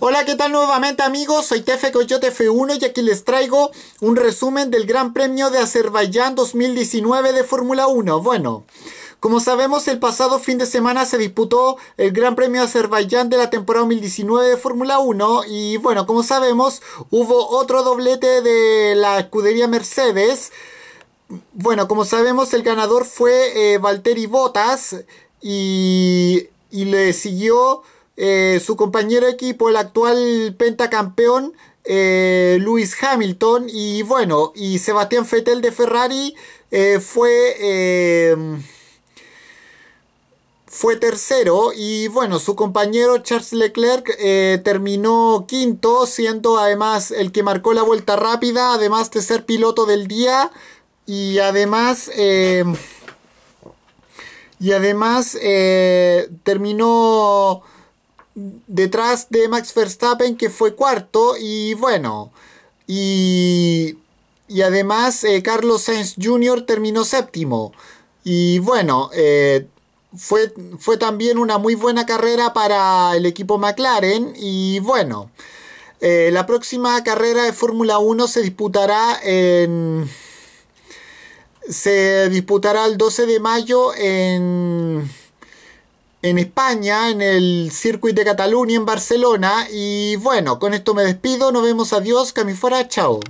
Hola, ¿qué tal nuevamente amigos? Soy Tefe Coyote F1 y aquí les traigo un resumen del Gran Premio de Azerbaiyán 2019 de Fórmula 1. Bueno, como sabemos el pasado fin de semana se disputó el Gran Premio de Azerbaiyán de la temporada 2019 de Fórmula 1 y bueno, como sabemos hubo otro doblete de la escudería Mercedes. Bueno, como sabemos el ganador fue eh, Valtteri Bottas y, y le siguió eh, su compañero de equipo, el actual pentacampeón, eh, Luis Hamilton, y bueno, y Sebastián Fetel de Ferrari eh, fue em, fue tercero y bueno, su compañero Charles Leclerc terminó quinto, siendo además el que marcó la vuelta rápida, además de ser piloto del día y además... Em, y además terminó detrás de Max Verstappen, que fue cuarto, y bueno, y, además eh, Carlos Sainz Jr. terminó séptimo. Y bueno, eh, fue, fue también una muy buena carrera para el equipo McLaren. Y bueno, eh, la próxima carrera de Fórmula 1 se disputará en... Se disputará el 12 de mayo en en España, en el Circuit de Cataluña, en Barcelona. Y bueno, con esto me despido, nos vemos, adiós, fuera, chao.